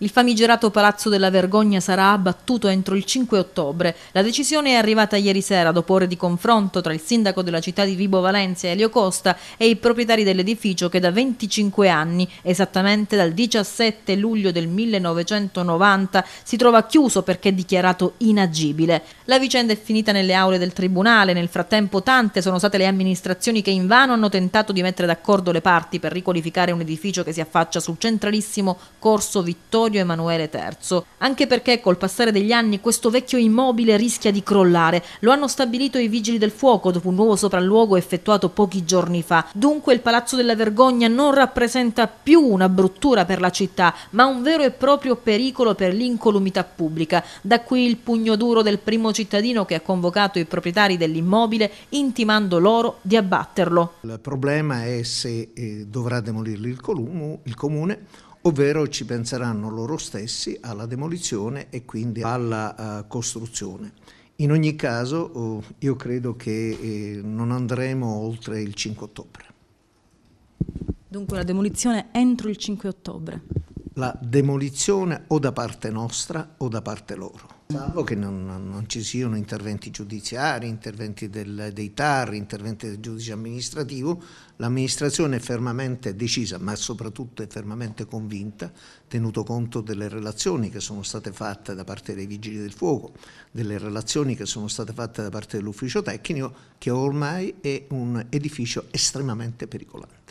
Il famigerato Palazzo della Vergogna sarà abbattuto entro il 5 ottobre. La decisione è arrivata ieri sera dopo ore di confronto tra il sindaco della città di Vibo Valencia Elio Costa e i proprietari dell'edificio che da 25 anni, esattamente dal 17 luglio del 1990, si trova chiuso perché dichiarato inagibile. La vicenda è finita nelle aule del tribunale, nel frattempo tante sono state le amministrazioni che invano hanno tentato di mettere d'accordo le parti per riqualificare un edificio che si affaccia sul centralissimo corso Vittorio Vittorio Emanuele III, anche perché col passare degli anni questo vecchio immobile rischia di crollare. Lo hanno stabilito i vigili del fuoco dopo un nuovo sopralluogo effettuato pochi giorni fa. Dunque il Palazzo della Vergogna non rappresenta più una bruttura per la città, ma un vero e proprio pericolo per l'incolumità pubblica. Da qui il pugno duro del primo cittadino che ha convocato i proprietari dell'immobile intimando loro di abbatterlo. Il problema è se eh, dovrà demolirlo il, columo, il comune ovvero ci penseranno loro stessi alla demolizione e quindi alla uh, costruzione. In ogni caso uh, io credo che eh, non andremo oltre il 5 ottobre. Dunque la demolizione entro il 5 ottobre la demolizione o da parte nostra o da parte loro. Salvo che non, non ci siano interventi giudiziari, interventi del, dei TAR, interventi del giudice amministrativo, l'amministrazione è fermamente decisa, ma soprattutto è fermamente convinta, tenuto conto delle relazioni che sono state fatte da parte dei vigili del fuoco, delle relazioni che sono state fatte da parte dell'ufficio tecnico, che ormai è un edificio estremamente pericolato.